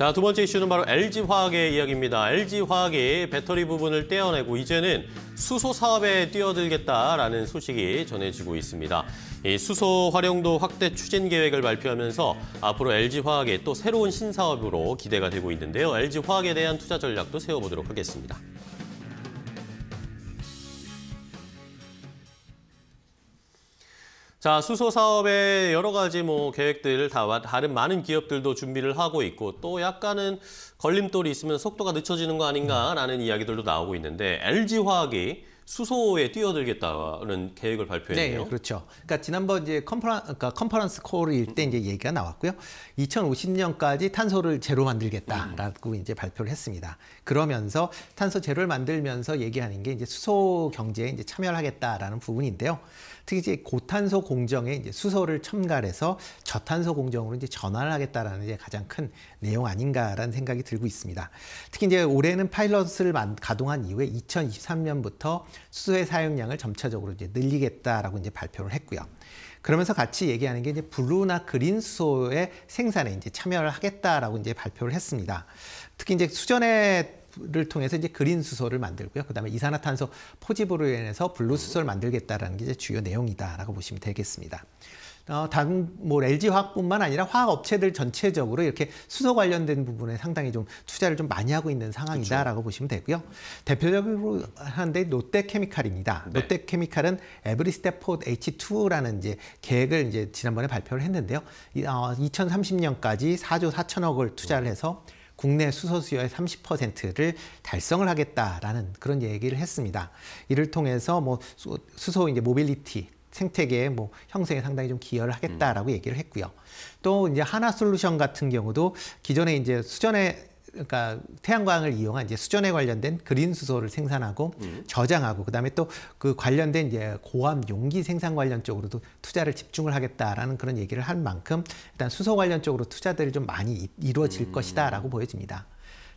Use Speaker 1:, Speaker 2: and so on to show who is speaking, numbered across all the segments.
Speaker 1: 자, 두 번째 이슈는 바로 LG화학의 이야기입니다. LG화학이 배터리 부분을 떼어내고 이제는 수소 사업에 뛰어들겠다라는 소식이 전해지고 있습니다. 이 수소 활용도 확대 추진 계획을 발표하면서 앞으로 LG화학의 또 새로운 신사업으로 기대가 되고 있는데요. LG화학에 대한 투자 전략도 세워보도록 하겠습니다. 자, 수소 사업의 여러 가지 뭐 계획들 다 다른 많은 기업들도 준비를 하고 있고 또 약간은 걸림돌이 있으면 속도가 늦춰지는 거 아닌가라는 이야기들도 나오고 있는데 LG 화학이 수소에 뛰어들겠다는 계획을 발표했네요. 네,
Speaker 2: 그렇죠. 그러니까 지난번 이제 컨퍼런, 그러니까 컨퍼런스 콜일 때 이제 얘기가 나왔고요. 2050년까지 탄소를 제로 만들겠다라고 음. 이제 발표를 했습니다. 그러면서 탄소 제로를 만들면서 얘기하는 게 이제 수소 경제에 이제 참여를 하겠다라는 부분인데요. 특히 이제 고탄소 공정에 이제 수소를 첨가해서 저탄소 공정으로 이제 전환을 하겠다라는 이제 가장 큰 내용 아닌가라는 생각이 들고 있습니다. 특히 이제 올해는 파일럿을 가동한 이후에 2023년부터 수소의 사용량을 점차적으로 이제 늘리겠다라고 이제 발표를 했고요. 그러면서 같이 얘기하는 게 이제 블루나 그린 수소의 생산에 이제 참여를 하겠다라고 이제 발표를 했습니다. 특히 이제 수전에 를 통해서 이제 그린 수소를 만들고요. 그다음에 이산화탄소 포집으로 인해서 블루 수소를 만들겠다라는 게 이제 주요 내용이다라고 보시면 되겠습니다. 어, 단뭐 LG 화학뿐만 아니라 화학 업체들 전체적으로 이렇게 수소 관련된 부분에 상당히 좀 투자를 좀 많이 하고 있는 상황이다라고 그렇죠. 보시면 되고요. 대표적으로 하는데 롯데케미칼입니다. 네. 롯데케미칼은 에브리스테포 H2라는 이제 계획을 이제 지난번에 발표를 했는데요. 이, 어, 2030년까지 4조 4천억을 투자를 해서 음. 국내 수소 수요의 30%를 달성을 하겠다라는 그런 얘기를 했습니다. 이를 통해서 뭐 수소 이제 모빌리티 생태계 뭐 형성에 상당히 좀 기여를 하겠다라고 음. 얘기를 했고요. 또 이제 하나 솔루션 같은 경우도 기존에 이제 수전에 그러니까 태양광을 이용한 이제 수전에 관련된 그린 수소를 생산하고 음. 저장하고 그다음에 또 그 관련된 이제 고압 용기 생산 관련 쪽으로도 투자를 집중을 하겠다라는 그런 얘기를 한 만큼 일단 수소 관련 쪽으로 투자들이 좀 많이 이루어질 음. 것이다라고 보여집니다.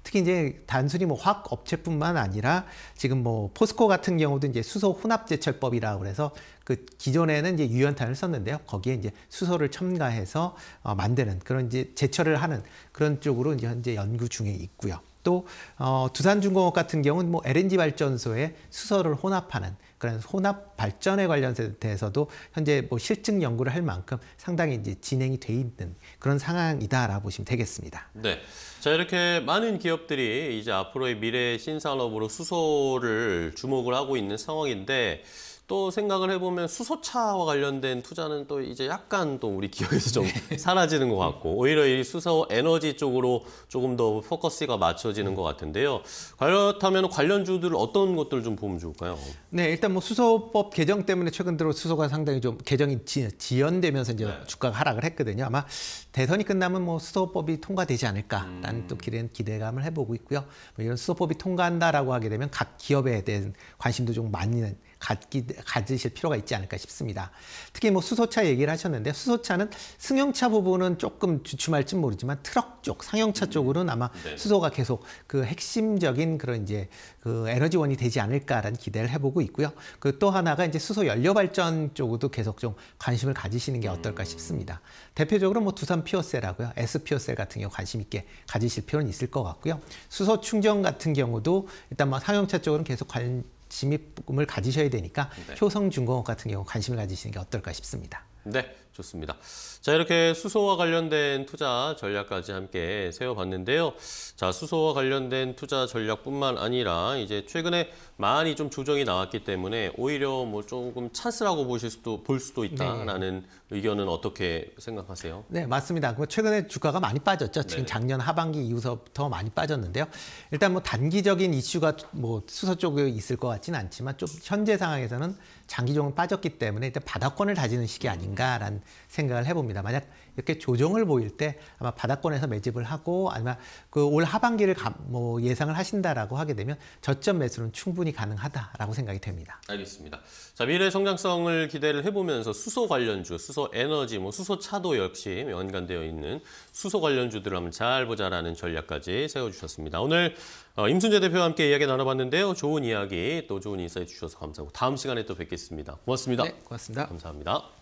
Speaker 2: 특히 이제 단순히 뭐 화학 업체뿐만 아니라 지금 뭐 포스코 같은 경우도 이제 수소 혼합 제철법이라고 그래서 그 기존에는 이제 유연탄을 썼는데요. 거기에 이제 수소를 첨가해서 어, 만드는 그런 이제 제철을 하는 그런 쪽으로 이제 현재 연구 중에 있고요. 또 어, 두산중공업 같은 경우는 뭐 LNG 발전소에 수소를 혼합하는 그런 혼합 발전에 관련돼서도 현재 뭐 실증 연구를 할 만큼 상당히 이제 진행이 돼 있는 그런 상황이다라고 보시면 되겠습니다.
Speaker 1: 네. 자, 이렇게 많은 기업들이 이제 앞으로의 미래 신산업으로 수소를 주목을 하고 있는 상황인데 또 생각을 해보면 수소차와 관련된 투자는 또 이제 약간 또 우리 기업에서 좀 네. 사라지는 것 같고 오히려 이 수소 에너지 쪽으로 조금 더 포커스가 맞춰지는 것 같은데요. 그렇다면 관련주들 어떤 것들을 좀 보면 좋을까요?
Speaker 2: 네, 일단 뭐 수소법 개정 때문에 최근 들어 수소가 상당히 좀 개정이 지, 연되면서 이제 네. 주가가 하락을 했거든요. 아마 대선이 끝나면 뭐 수소법이 통과되지 않을까라는 음. 또 기대, 기대감을 해보고 있고요. 뭐 이런 수소법이 통과한다라고 하게 되면 각 기업에 대한 관심도 좀 많이 갖기, 가지실 필요가 있지 않을까 싶습니다. 특히 뭐 수소차 얘기를 하셨는데 수소차는 승용차 부분은 조금 주춤할진 모르지만 트럭 쪽, 상용차 음, 쪽으로는 아마 네. 수소가 계속 그 핵심적인 그런 이제 그 에너지원이 되지 않을까라는 기대를 해보고 있고요. 그 또 하나가 이제 수소 연료 발전 쪽으로도 계속 좀 관심을 가지시는 게 어떨까 싶습니다. 음. 대표적으로 뭐 두산 피어셀하고요, S 피어셀 같은 경우 관심 있게 가지실 필요는 있을 것 같고요. 수소 충전 같은 경우도 일단 뭐 상용차 쪽으로는 계속 관, 진입금을 가지셔야 되니까 네. 효성증공 같은 경우 관심을 가지시는 게 어떨까 싶습니다.
Speaker 1: 네, 좋습니다. 자, 이렇게 수소와 관련된 투자 전략까지 함께 세워봤는데요. 자, 수소와 관련된 투자 전략뿐만 아니라 이제 최근에 많이 좀 조정이 나왔기 때문에 오히려 뭐 조금 찬스라고 보실 수도 볼 수도 있다라는 네. 의견은 어떻게 생각하세요?
Speaker 2: 네, 맞습니다. 뭐 최근에 주가가 많이 빠졌죠. 지금 작년 하반기 이후서부터 많이 빠졌는데요. 일단 뭐 단기적인 이슈가 뭐 수소 쪽에 있을 것같진 않지만 좀 현재 상황에서는 장기적으로 빠졌기 때문에 일단 바닥권을 다지는 시기 음. 아닌가라는 생각을 해봅니다. 만약 이렇게 조정을 보일 때 아마 바닥권에서 매집을 하고 아니면 그올 하반기를 감, 뭐 예상을 하신다라고 하게 되면 저점 매수는 충분히 가능하다라고 생각이 됩니다.
Speaker 1: 알겠습니다. 자 미래 성장성을 기대를 해보면서 수소 관련주, 수소 에너지, 뭐 수소 차도 역시 연관되어 있는 수소 관련주들을 한번 잘 보자라는 전략까지 세워주셨습니다. 오늘 어, 임순재 대표와 함께 이야기 나눠봤는데요. 좋은 이야기 또 좋은 인사해 주셔서 감사하고 다음 시간에 또 뵙겠습니다. 고맙습니다. 네, 고맙습니다. 감사합니다.